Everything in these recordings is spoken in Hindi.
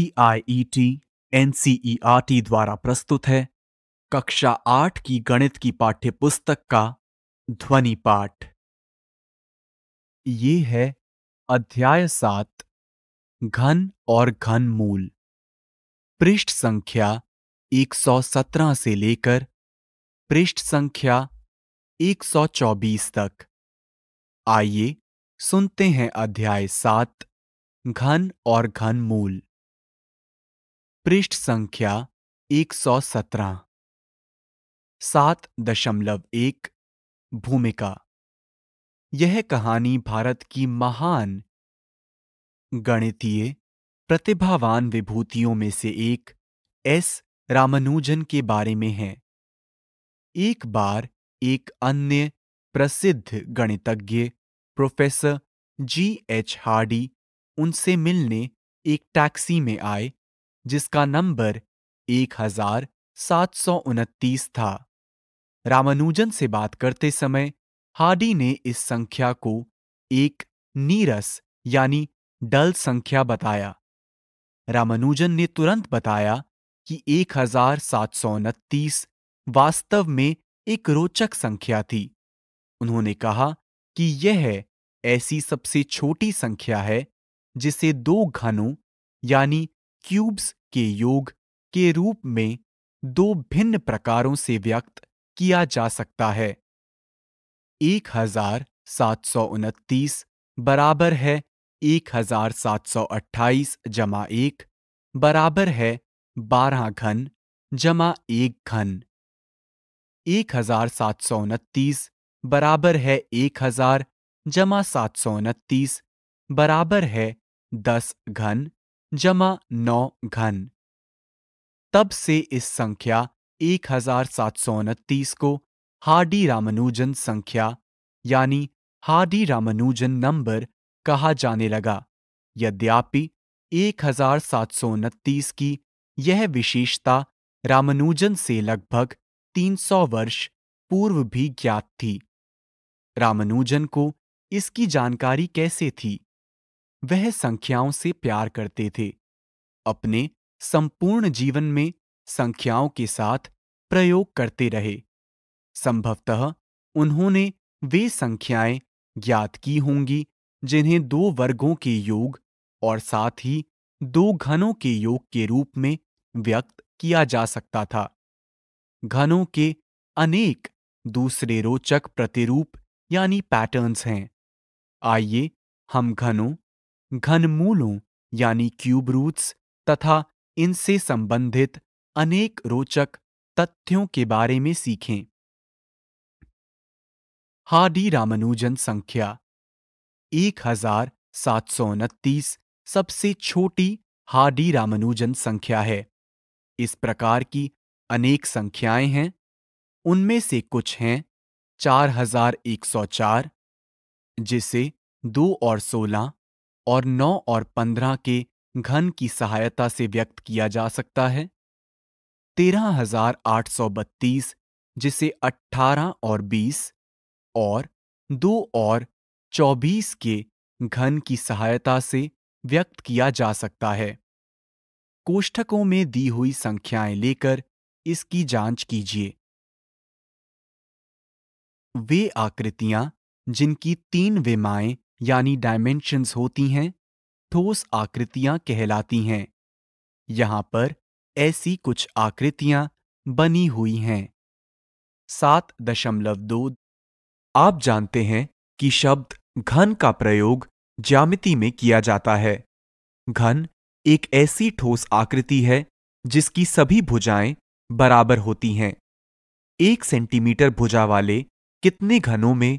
आर एनसीईआरटी e e द्वारा प्रस्तुत है कक्षा आठ की गणित की पाठ्य पुस्तक का ध्वनि पाठ ये है अध्याय सात घन और घन मूल पृष्ठ संख्या 117 से लेकर पृष्ठ संख्या 124 तक आइए सुनते हैं अध्याय सात घन और घन मूल पृष्ठ संख्या 117 सात दशमलव एक भूमिका यह कहानी भारत की महान गणितीय प्रतिभावान विभूतियों में से एक एस रामानुजन के बारे में है एक बार एक अन्य प्रसिद्ध गणितज्ञ प्रोफेसर जी एच हार्डी उनसे मिलने एक टैक्सी में आए जिसका नंबर एक हजार सात सौ उनतीस था रामानुजन से बात करते समय हार्डी ने इस संख्या को एक नीरस यानी डल संख्या बताया रामानुजन ने तुरंत बताया कि एक हजार सात सौ उनतीस वास्तव में एक रोचक संख्या थी उन्होंने कहा कि यह ऐसी सबसे छोटी संख्या है जिसे दो घनों यानी क्यूब्स के योग के रूप में दो भिन्न प्रकारों से व्यक्त किया जा सकता है एक हजार सात सौ उनतीस बराबर है एक हजार सात सौ अट्ठाईस जमा एक बराबर है बारह घन जमा एक घन एक हजार सात सौ उनतीस बराबर है एक हजार जमा सात सौ उनतीस बराबर है दस घन जमा नौ घन तब से इस संख्या एक हजार सात सौ उनतीस को हार्डी रामानुजन संख्या यानी हार्डी रामानुजन नंबर कहा जाने लगा यद्यपि एक हजार सात सौ उनतीस की यह विशेषता रामानुजन से लगभग तीन सौ वर्ष पूर्व भी ज्ञात थी रामानुजन को इसकी जानकारी कैसे थी वह संख्याओं से प्यार करते थे अपने संपूर्ण जीवन में संख्याओं के साथ प्रयोग करते रहे संभवतः उन्होंने वे संख्याएं ज्ञात की होंगी जिन्हें दो वर्गों के योग और साथ ही दो घनों के योग के रूप में व्यक्त किया जा सकता था घनों के अनेक दूसरे रोचक प्रतिरूप यानी पैटर्न्स हैं आइए हम घनों घनमूलों यानी रूट्स तथा इनसे संबंधित अनेक रोचक तथ्यों के बारे में सीखें हाडी रामानुजन संख्या एक हजार सात सौ उनतीस सबसे छोटी हाडी रामानुजन संख्या है इस प्रकार की अनेक संख्याएं हैं उनमें से कुछ हैं चार हजार एक सौ चार जिसे दो और सोलह और नौ और पंद्रह के घन की सहायता से व्यक्त किया जा सकता है तेरह हजार आठ सौ बत्तीस जिसे अट्ठारह और बीस और दो और चौबीस के घन की सहायता से व्यक्त किया जा सकता है कोष्ठकों में दी हुई संख्याएं लेकर इसकी जांच कीजिए वे आकृतियां जिनकी तीन विमाएं यानी डायमेंशंस होती हैं ठोस आकृतियां कहलाती हैं यहां पर ऐसी कुछ आकृतियां बनी हुई हैं सात दशमलव दो आप जानते हैं कि शब्द घन का प्रयोग ज्यामिति में किया जाता है घन एक ऐसी ठोस आकृति है जिसकी सभी भुजाएं बराबर होती हैं एक सेंटीमीटर भुजा वाले कितने घनों में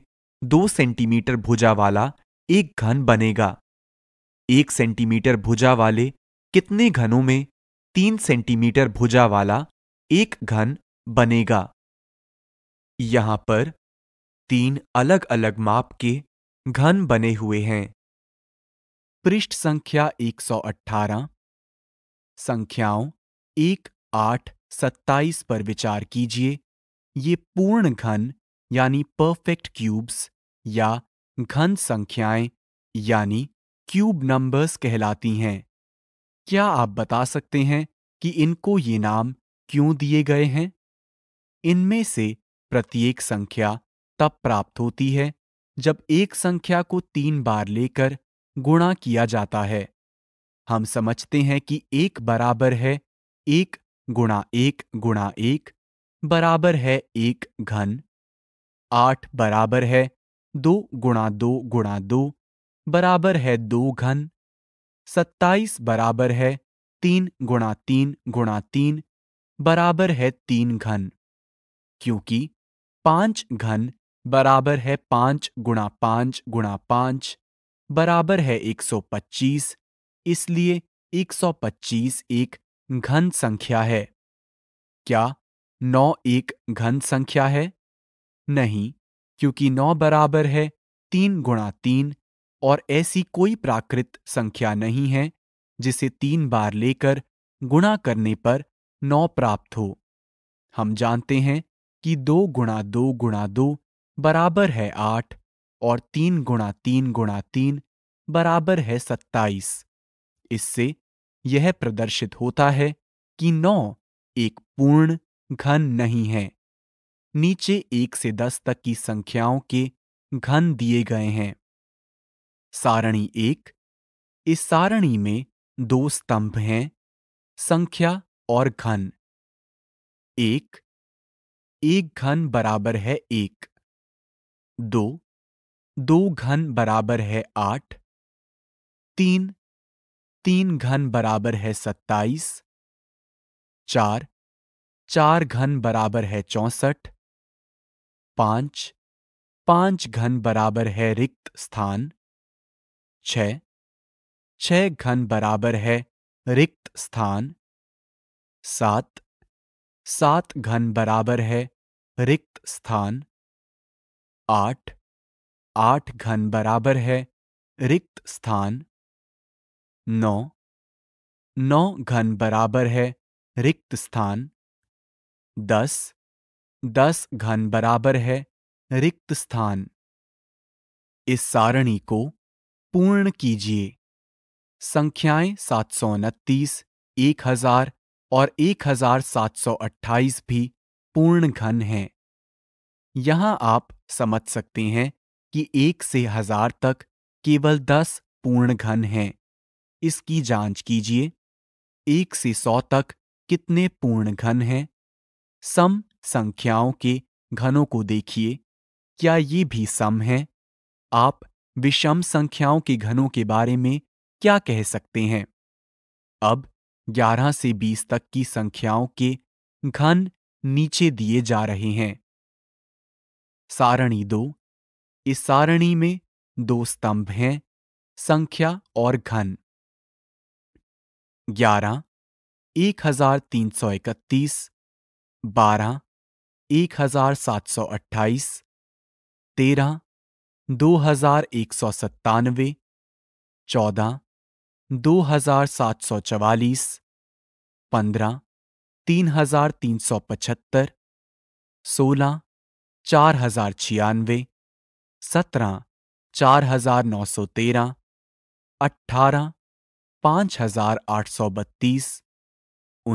दो सेंटीमीटर भुजा वाला एक घन बनेगा एक सेंटीमीटर भुजा वाले कितने घनों में तीन सेंटीमीटर भुजा वाला एक घन बनेगा यहां पर तीन अलग अलग माप के घन बने हुए हैं पृष्ठ संख्या 118 संख्याओं एक आठ सत्ताईस पर विचार कीजिए ये पूर्ण घन यानी परफेक्ट क्यूब्स या घन संख्याएं यानी क्यूब नंबर्स कहलाती हैं क्या आप बता सकते हैं कि इनको ये नाम क्यों दिए गए हैं इनमें से प्रत्येक संख्या तब प्राप्त होती है जब एक संख्या को तीन बार लेकर गुणा किया जाता है हम समझते हैं कि एक बराबर है एक गुणा एक गुणा एक बराबर है एक घन आठ बराबर है दो गुणा दो गुणा दो बराबर है दो घन सत्ताईस बराबर है तीन गुणा तीन गुणा तीन बराबर है तीन घन क्योंकि पांच घन बराबर है पांच गुणा पांच गुणा पांच बराबर है एक सौ पच्चीस इसलिए एक सौ पच्चीस एक घन संख्या है क्या नौ एक घन संख्या है नहीं क्योंकि नौ बराबर है तीन गुणा तीन और ऐसी कोई प्राकृत संख्या नहीं है जिसे तीन बार लेकर गुणा करने पर नौ प्राप्त हो हम जानते हैं कि दो गुणा दो गुणा दो बराबर है आठ और तीन गुणा तीन गुणा तीन बराबर है सत्ताईस इससे यह प्रदर्शित होता है कि नौ एक पूर्ण घन नहीं है नीचे एक से दस तक की संख्याओं के घन दिए गए हैं सारणी एक इस सारणी में दो स्तंभ हैं संख्या और घन एक एक घन बराबर है एक दो दो घन बराबर है आठ तीन तीन घन बराबर है सत्ताईस चार चार घन बराबर है चौसठ पांच पांच घन बराबर है रिक्त स्थान छ छह घन बराबर है रिक्त स्थान सात सात घन बराबर है रिक्त स्थान आठ आठ घन बराबर है रिक्त स्थान नौ नौ घन बराबर है रिक्त स्थान दस दस घन बराबर है रिक्त स्थान इस सारणी को पूर्ण कीजिए संख्याएं सात सौ उनतीस एक हजार और एक हजार सात सौ अट्ठाईस भी पूर्ण घन हैं यहां आप समझ सकते हैं कि एक से हजार तक केवल दस पूर्ण घन हैं इसकी जांच कीजिए एक से सौ तक कितने पूर्ण घन हैं सम संख्याओं के घनों को देखिए क्या ये भी सम है आप विषम संख्याओं के घनों के बारे में क्या कह सकते हैं अब 11 से 20 तक की संख्याओं के घन नीचे दिए जा रहे हैं सारणी दो इस सारणी में दो स्तंभ हैं संख्या और घन ग्यारह एक हजार तीन सौ इकतीस बारह एक हजार सात सौ अट्ठाईस तेरह दो हजार एक सौ सत्तानवे चौदह दो हजार सात सौ चवालीस पंद्रह तीन हजार तीन सौ पचहत्तर सोलह चार हजार छियानवे सत्रह चार हजार नौ सौ तेरह अठारह पाँच हजार आठ सौ बत्तीस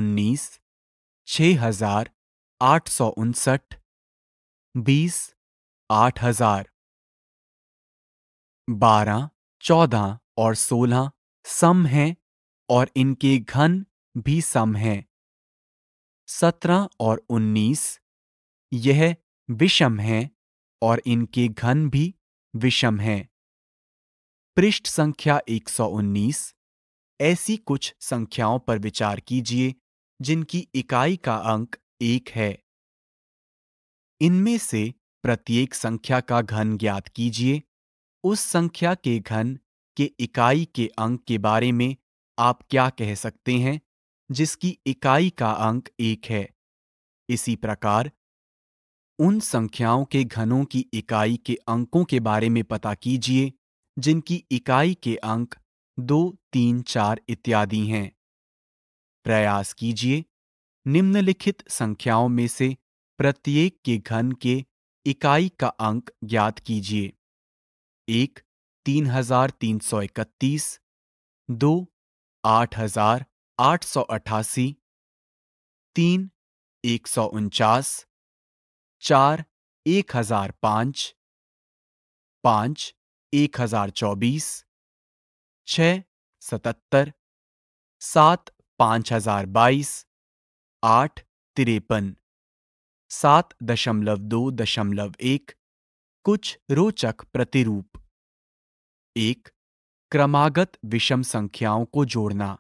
उन्नीस छ हजार आठ सौ उनसठ बीस आठ हजार बारह चौदह और सोलह सम हैं और इनके घन भी सम हैं सत्रह और उन्नीस यह विषम हैं और इनके घन भी विषम हैं पृष्ठ संख्या 119 ऐसी कुछ संख्याओं पर विचार कीजिए जिनकी इकाई का अंक एक है इनमें से प्रत्येक संख्या का घन ज्ञात कीजिए उस संख्या के घन के इकाई के अंक के बारे में आप क्या कह सकते हैं जिसकी इकाई का अंक एक है इसी प्रकार उन संख्याओं के घनों की इकाई के अंकों के बारे में पता कीजिए जिनकी इकाई के अंक दो तीन चार इत्यादि हैं प्रयास कीजिए निम्नलिखित संख्याओं में से प्रत्येक के घन के इकाई का अंक ज्ञात कीजिए एक तीन हजार तीन सौ इकतीस दो आठ हजार आठ सौ अठासी तीन एक सौ उनचास चार एक हजार पाँच पाँच एक हजार चौबीस छ सतहत्तर सात पाँच हजार बाईस आठ तिरपन सात दशमलव दो दशमलव एक कुछ रोचक प्रतिरूप एक क्रमागत विषम संख्याओं को जोड़ना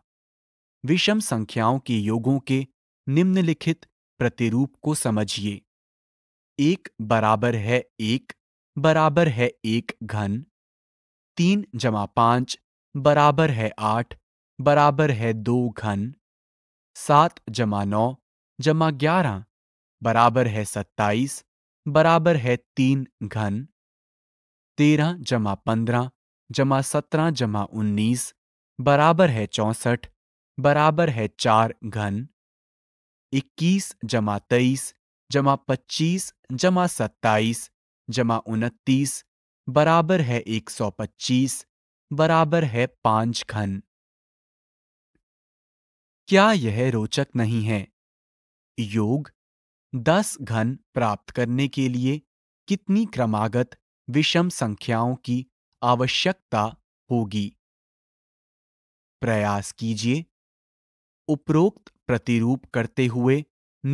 विषम संख्याओं के योगों के निम्नलिखित प्रतिरूप को समझिए एक बराबर है एक बराबर है एक घन तीन जमा पांच बराबर है आठ बराबर है दो घन सात जमा नौ जमा ग्यारह बराबर है सत्ताईस बराबर है तीन घन तेरह जमा पंद्रह जमा सत्रह जमा उन्नीस बराबर है चौंसठ बराबर है चार घन इक्कीस जमा तेईस जमा पच्चीस जमा सत्ताईस जमा उनतीस बराबर है एक सौ पच्चीस बराबर है पाँच घन क्या यह रोचक नहीं है योग दस घन प्राप्त करने के लिए कितनी क्रमागत विषम संख्याओं की आवश्यकता होगी प्रयास कीजिए उपरोक्त प्रतिरूप करते हुए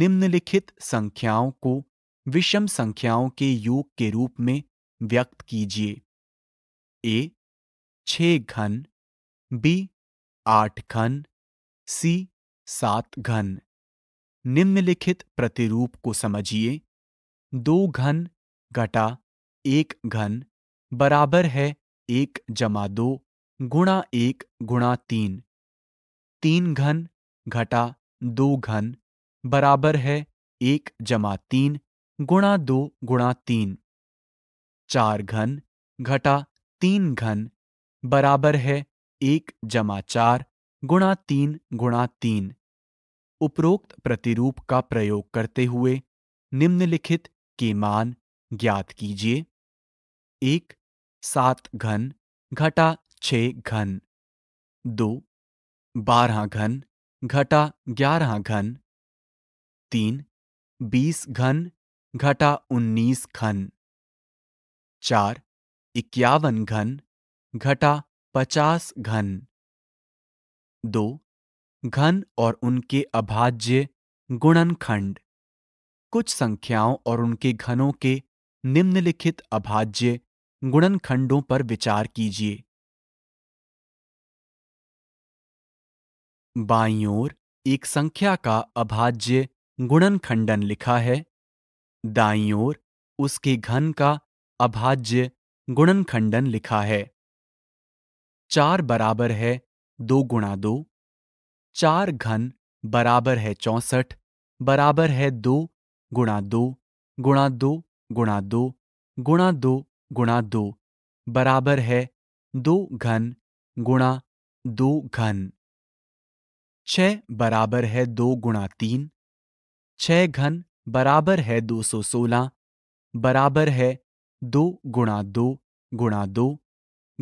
निम्नलिखित संख्याओं को विषम संख्याओं के योग के रूप में व्यक्त कीजिए ए छ घन बी आठ घन सी सात घन निम्नलिखित प्रतिरूप को समझिए दो घन घटा एक घन बराबर है एक जमा दो गुणा एक गुणा तीन तीन घन घटा दो घन बराबर है एक जमा तीन गुणा दो गुणा तीन चार घन घटा तीन घन बराबर है एक जमा चार गुणा तीन गुणा तीन उपरोक्त प्रतिरूप का प्रयोग करते हुए निम्नलिखित के मान ज्ञात कीजिए एक सात घन घटा छ घन दो बारह घन घटा ग्यारह घन तीन बीस घन घटा उन्नीस घन चार इक्यावन घन घटा पचास घन दो घन और उनके अभाज्य गुणनखंड कुछ संख्याओं और उनके घनों के निम्नलिखित अभाज्य गुणनखंडों पर विचार कीजिए बाईं ओर एक संख्या का अभाज्य गुणनखंडन लिखा है दाईं ओर उसके घन का अभाज्य गुणनखंडन लिखा है चार बराबर है दो गुणा दो चार घन बराबर है चौसठ बराबर है दो गुणा दो गुणा दो गुणा दो गुणा दो गुणा दो बराबर है दो घन गुणा दो घन छ बराबर है दो गुणा तीन छ घन बराबर है दो सौ सोलह बराबर है दो गुणा दो गुणा दो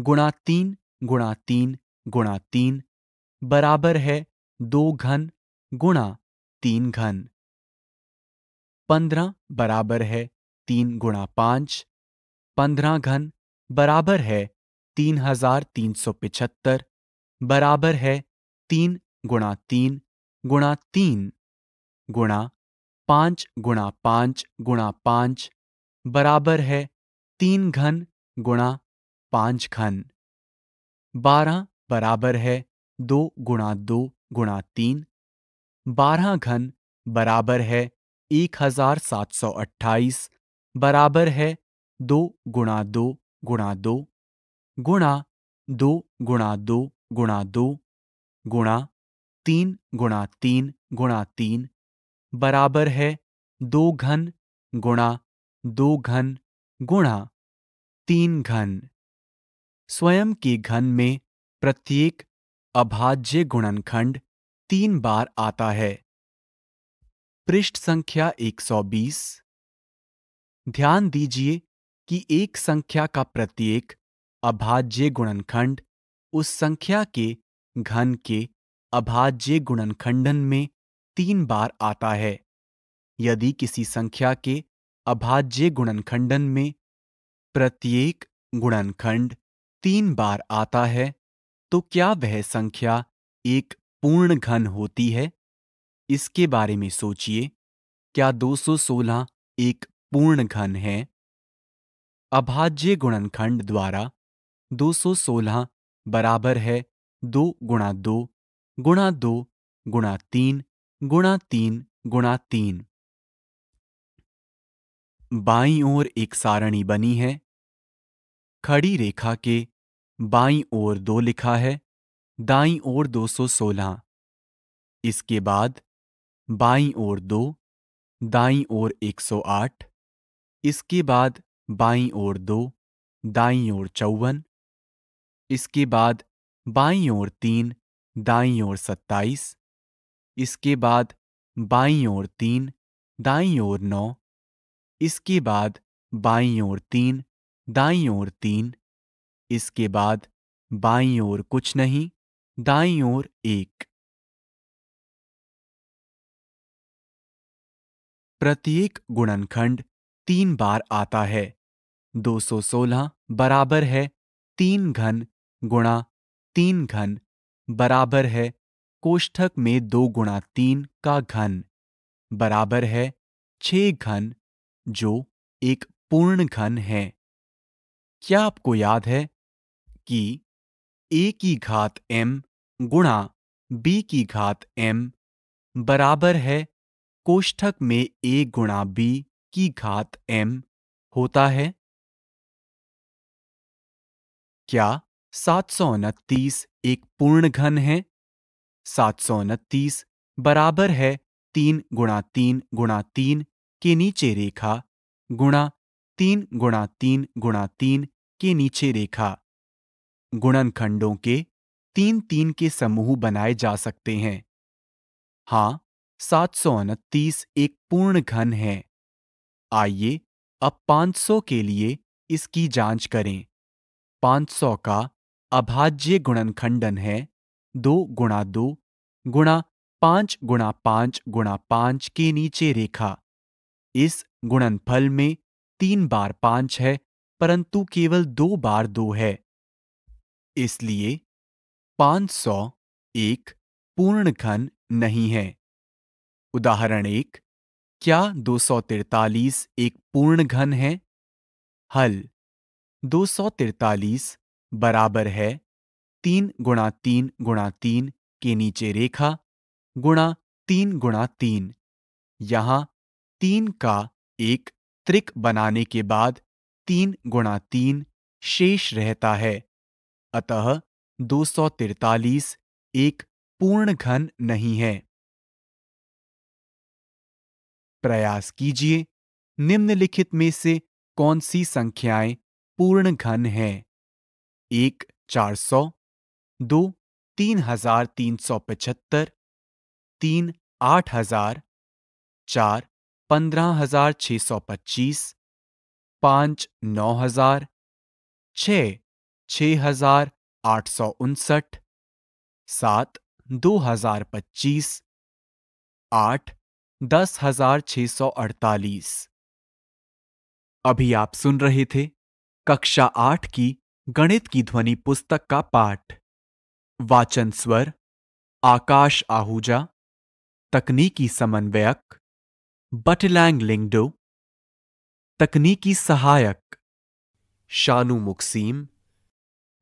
गुणा तीन गुणा तीन गुणा तीन बराबर है दो घन गुणा तीन घन पंद्रह बराबर है तीन गुणा पांच पंद्रह घन बराबर है तीन हजार तीन सौ पिछहत्तर बराबर है तीन गुणा तीन गुणा तीन गुणा पांच गुणा पांच गुणा पांच बराबर है तीन घन गुणा पांच घन बारह बराबर है दो गुणा दो गुणा तीन बारह घन बराबर है एक हजार सात सौ अट्ठाईस बराबर है दो गुणा दो गुणा दो गुणा दो गुणा दो गुणा दो गुणा तीन गुणा तीन गुणा तीन बराबर है दो घन गुणा दो घन गुणा तीन घन स्वयं के घन में प्रत्येक अभाज्य गुणनखंड तीन बार आता है पृष्ठ संख्या 120 ध्यान दीजिए कि एक संख्या का प्रत्येक अभाज्य गुणनखंड उस संख्या के घन के अभाज्य गुणनखंडन में तीन बार आता है यदि किसी संख्या के अभाज्य गुणनखंडन में प्रत्येक गुणनखंड तीन बार आता है तो क्या वह संख्या एक पूर्ण घन होती है इसके बारे में सोचिए क्या 216 एक पूर्ण घन है अभाज्य गुणनखंड द्वारा 216 बराबर है दो गुणा दो गुणा दो गुणा तीन गुणा तीन गुणा तीन बाई ओर एक सारणी बनी है खड़ी रेखा के बाईं ओर दो लिखा है दाईं ओर 216 इसके बाद बाईं ओर दो दाईं ओर 108 इसके बाद बाईं ओर दो दाईं ओर चौवन इसके बाद बाईं ओर तीन दाईं ओर सत्ताईस इसके बाद बाईं ओर तीन दाईं ओर नौ इसके बाद बाईं ओर तीन दाईं ओर तीन इसके बाद बाईं ओर कुछ नहीं दाईं ओर एक प्रत्येक गुणनखंड तीन बार आता है 216 बराबर है तीन घन गुणा तीन घन बराबर है कोष्ठक में दो गुणा तीन का घन बराबर है छ घन जो एक पूर्ण घन है क्या आपको याद है कि ए की घात एम गुणा बी की घात एम बराबर है कोष्ठक में ए गुणा बी की घात एम होता है क्या सात सौ उनतीस एक पूर्ण घन है सात सौ उनतीस बराबर है तीन गुणा तीन गुणा तीन के नीचे रेखा गुणा तीन गुणा तीन गुणा तीन के नीचे रेखा गुणनखंडों के तीन तीन के समूह बनाए जा सकते हैं हां सात सौ उनतीस एक पूर्ण घन है आइए अब 500 के लिए इसकी जांच करें 500 का अभाज्य गुणनखंडन है दो गुणा दो गुणा पाँच गुणा पाँच गुणा पाँच के नीचे रेखा इस गुणनफल में तीन बार पाँच है परंतु केवल दो बार दो है इसलिए 500 एक पूर्ण घन नहीं है उदाहरण एक क्या 243 एक पूर्ण घन है हल 243 बराबर है तीन गुणा तीन गुणा तीन के नीचे रेखा गुणा तीन गुणा तीन यहाँ तीन का एक त्रिक बनाने के बाद तीन गुणा तीन शेष रहता है अतः दो एक पूर्ण घन नहीं है प्रयास कीजिए निम्नलिखित में से कौन सी संख्याएं पूर्ण घन हैं एक चार सौ दो तीन हजार तीन सौ पचहत्तर तीन आठ हजार चार पंद्रह हजार छह सौ पच्चीस पांच नौ हजार छ छः हजार आठ सौ उनसठ सात दो हजार पच्चीस आठ दस हजार छः सौ अड़तालीस अभी आप सुन रहे थे कक्षा आठ की गणित की ध्वनि पुस्तक का पाठ वाचन स्वर आकाश आहूजा तकनीकी समन्वयक बटलैंग लिंगडो तकनीकी सहायक शानू मुक्सीम